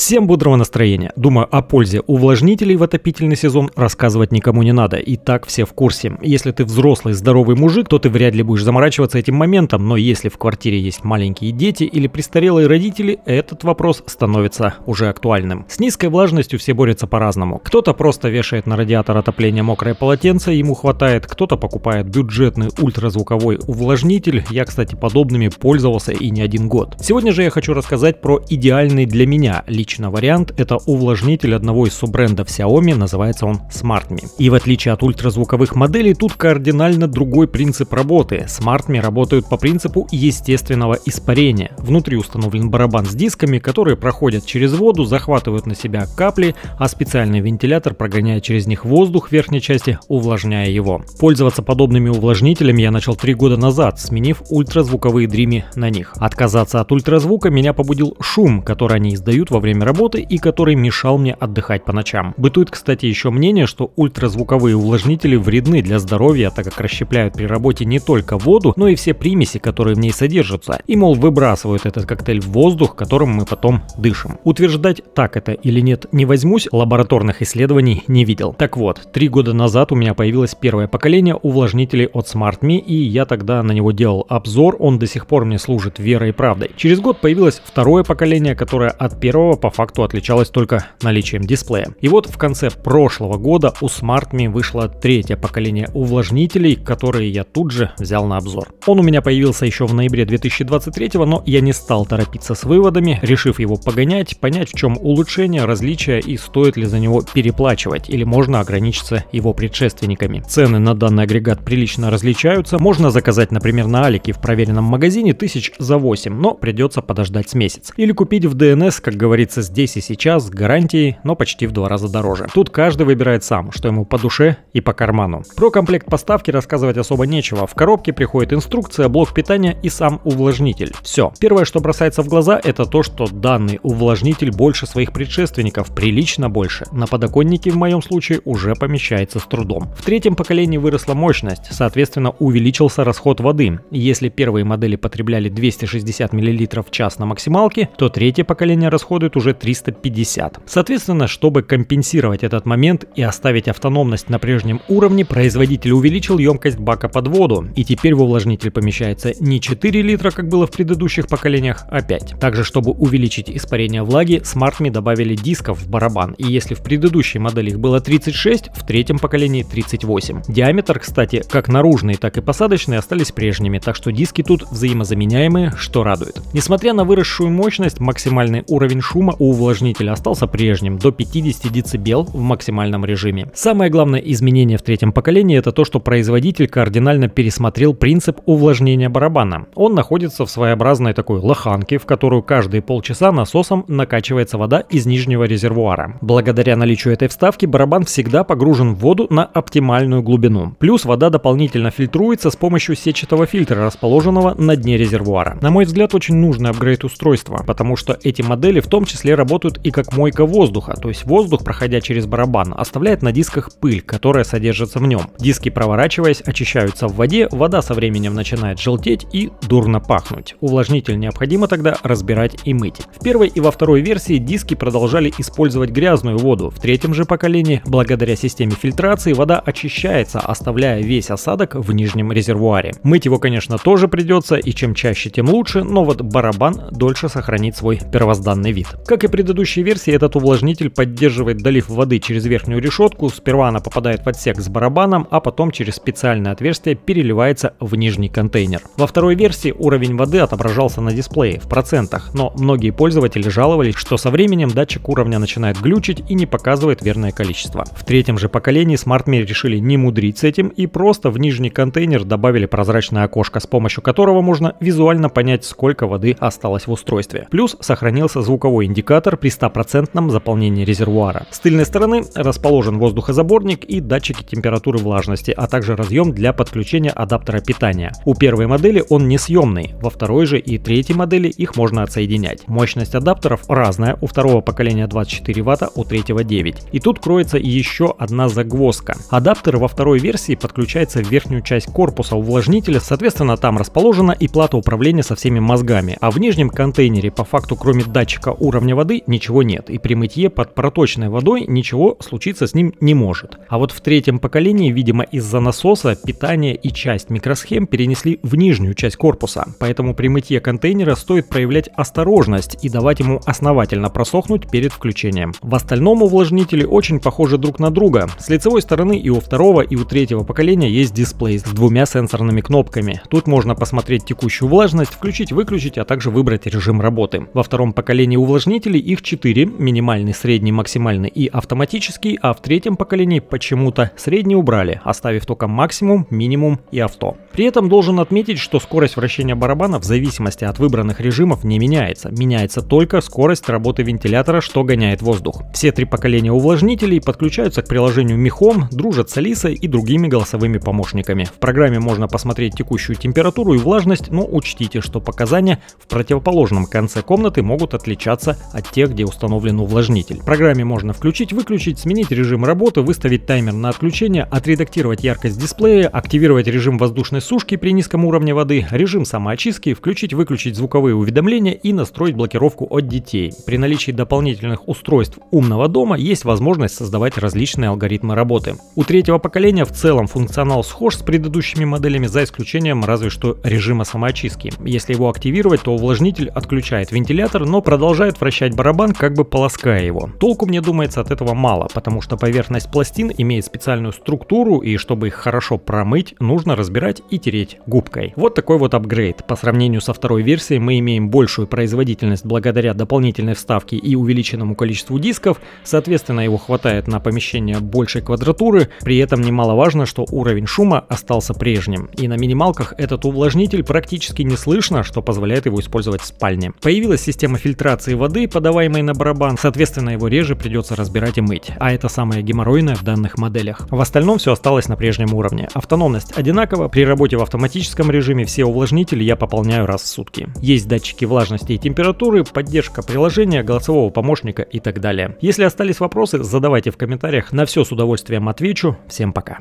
Всем бодрого настроения. Думаю, о пользе увлажнителей в отопительный сезон рассказывать никому не надо, и так все в курсе. Если ты взрослый, здоровый мужик, то ты вряд ли будешь заморачиваться этим моментом, но если в квартире есть маленькие дети или престарелые родители, этот вопрос становится уже актуальным. С низкой влажностью все борются по-разному. Кто-то просто вешает на радиатор отопления мокрое полотенце, ему хватает, кто-то покупает бюджетный ультразвуковой увлажнитель. Я, кстати, подобными пользовался и не один год. Сегодня же я хочу рассказать про идеальный для меня лично отлично вариант – это увлажнитель одного из суббрендов Xiaomi, называется он SmartMe. И в отличие от ультразвуковых моделей, тут кардинально другой принцип работы. SmartMe работают по принципу естественного испарения. Внутри установлен барабан с дисками, которые проходят через воду, захватывают на себя капли, а специальный вентилятор прогоняет через них воздух в верхней части, увлажняя его. Пользоваться подобными увлажнителями я начал три года назад, сменив ультразвуковые дрими на них. Отказаться от ультразвука меня побудил шум, который они издают во время время работы и который мешал мне отдыхать по ночам. Бытует, кстати, еще мнение, что ультразвуковые увлажнители вредны для здоровья, так как расщепляют при работе не только воду, но и все примеси, которые в ней содержатся, и, мол, выбрасывают этот коктейль в воздух, которым мы потом дышим. Утверждать, так это или нет, не возьмусь, лабораторных исследований не видел. Так вот, три года назад у меня появилось первое поколение увлажнителей от SmartMe, и я тогда на него делал обзор, он до сих пор мне служит верой и правдой. Через год появилось второе поколение, которое от первого по факту отличалась только наличием дисплея. И вот в конце прошлого года у SmartMe вышло третье поколение увлажнителей, которые я тут же взял на обзор. Он у меня появился еще в ноябре 2023, но я не стал торопиться с выводами, решив его погонять, понять в чем улучшение, различия и стоит ли за него переплачивать или можно ограничиться его предшественниками. Цены на данный агрегат прилично различаются, можно заказать, например, на Алике в проверенном магазине тысяч за 8, но придется подождать с месяц. Или купить в DNS, как говорит появляется здесь и сейчас с гарантией, но почти в два раза дороже. Тут каждый выбирает сам, что ему по душе и по карману. Про комплект поставки рассказывать особо нечего. В коробке приходит инструкция, блок питания и сам увлажнитель. Все. Первое, что бросается в глаза, это то, что данный увлажнитель больше своих предшественников, прилично больше. На подоконнике в моем случае уже помещается с трудом. В третьем поколении выросла мощность, соответственно увеличился расход воды. Если первые модели потребляли 260 мл в час на максималке, то третье поколение расходует уже уже 350. Соответственно, чтобы компенсировать этот момент и оставить автономность на прежнем уровне, производитель увеличил емкость бака под воду, и теперь в увлажнитель помещается не 4 литра, как было в предыдущих поколениях, а 5. Также, чтобы увеличить испарение влаги, смартми добавили дисков в барабан, и если в предыдущей модели их было 36, в третьем поколении 38. Диаметр, кстати, как наружный, так и посадочный остались прежними, так что диски тут взаимозаменяемые, что радует. Несмотря на выросшую мощность, максимальный уровень шума шума у увлажнителя остался прежним, до 50 дБ в максимальном режиме. Самое главное изменение в третьем поколении это то, что производитель кардинально пересмотрел принцип увлажнения барабана. Он находится в своеобразной такой лоханке, в которую каждые полчаса насосом накачивается вода из нижнего резервуара. Благодаря наличию этой вставки барабан всегда погружен в воду на оптимальную глубину. Плюс вода дополнительно фильтруется с помощью сетчатого фильтра, расположенного на дне резервуара. На мой взгляд, очень нужный апгрейд устройства, потому что эти модели в том числе числе работают и как мойка воздуха, то есть воздух, проходя через барабан, оставляет на дисках пыль, которая содержится в нем. Диски, проворачиваясь, очищаются в воде, вода со временем начинает желтеть и дурно пахнуть. Увлажнитель необходимо тогда разбирать и мыть. В первой и во второй версии диски продолжали использовать грязную воду, в третьем же поколении, благодаря системе фильтрации, вода очищается, оставляя весь осадок в нижнем резервуаре. Мыть его, конечно, тоже придется, и чем чаще, тем лучше, но вот барабан дольше сохранит свой первозданный вид. Как и предыдущие версии, этот увлажнитель поддерживает долив воды через верхнюю решетку, сперва она попадает в отсек с барабаном, а потом через специальное отверстие переливается в нижний контейнер. Во второй версии уровень воды отображался на дисплее в процентах, но многие пользователи жаловались, что со временем датчик уровня начинает глючить и не показывает верное количество. В третьем же поколении SmartMe решили не мудрить с этим и просто в нижний контейнер добавили прозрачное окошко, с помощью которого можно визуально понять, сколько воды осталось в устройстве. Плюс сохранился звуковой индикатор индикатор при 100% заполнении резервуара. С тыльной стороны расположен воздухозаборник и датчики температуры влажности, а также разъем для подключения адаптера питания. У первой модели он несъемный, во второй же и третьей модели их можно отсоединять. Мощность адаптеров разная, у второго поколения 24 Вт, у третьего 9. И тут кроется еще одна загвоздка. Адаптер во второй версии подключается в верхнюю часть корпуса увлажнителя, соответственно там расположена и плата управления со всеми мозгами, а в нижнем контейнере по факту кроме датчика уровня уровня воды ничего нет, и при мытье под проточной водой ничего случиться с ним не может. А вот в третьем поколении, видимо, из-за насоса питание и часть микросхем перенесли в нижнюю часть корпуса, поэтому при мытье контейнера стоит проявлять осторожность и давать ему основательно просохнуть перед включением. В остальном увлажнители очень похожи друг на друга. С лицевой стороны и у второго, и у третьего поколения есть дисплей с двумя сенсорными кнопками. Тут можно посмотреть текущую влажность, включить-выключить, а также выбрать режим работы. Во втором поколении увлажнителей Уплотнители их 4, минимальный, средний, максимальный и автоматический, а в третьем поколении почему-то средний убрали, оставив только максимум, минимум и авто. При этом должен отметить, что скорость вращения барабана в зависимости от выбранных режимов не меняется, меняется только скорость работы вентилятора, что гоняет воздух. Все три поколения увлажнителей подключаются к приложению Михом, дружат с Алисой и другими голосовыми помощниками. В программе можно посмотреть текущую температуру и влажность, но учтите, что показания в противоположном конце комнаты могут отличаться от тех, где установлен увлажнитель. В программе можно включить, выключить, сменить режим работы, выставить таймер на отключение, отредактировать яркость дисплея, активировать режим воздушной сушки при низком уровне воды, режим самоочистки, включить-выключить звуковые уведомления и настроить блокировку от детей. При наличии дополнительных устройств умного дома есть возможность создавать различные алгоритмы работы. У третьего поколения в целом функционал схож с предыдущими моделями за исключением разве что режима самоочистки. Если его активировать, то увлажнитель отключает вентилятор, но продолжает в вращать барабан, как бы полоская его. Толку, мне думается, от этого мало, потому что поверхность пластин имеет специальную структуру, и чтобы их хорошо промыть, нужно разбирать и тереть губкой. Вот такой вот апгрейд. По сравнению со второй версией мы имеем большую производительность благодаря дополнительной вставке и увеличенному количеству дисков, соответственно его хватает на помещение большей квадратуры, при этом немаловажно, что уровень шума остался прежним, и на минималках этот увлажнитель практически не слышно, что позволяет его использовать в спальне. Появилась система фильтрации воды, воды, подаваемой на барабан, соответственно его реже придется разбирать и мыть, а это самое геморройное в данных моделях. В остальном все осталось на прежнем уровне. Автономность одинакова, при работе в автоматическом режиме все увлажнители я пополняю раз в сутки. Есть датчики влажности и температуры, поддержка приложения, голосового помощника и так далее. Если остались вопросы, задавайте в комментариях, на все с удовольствием отвечу. Всем пока.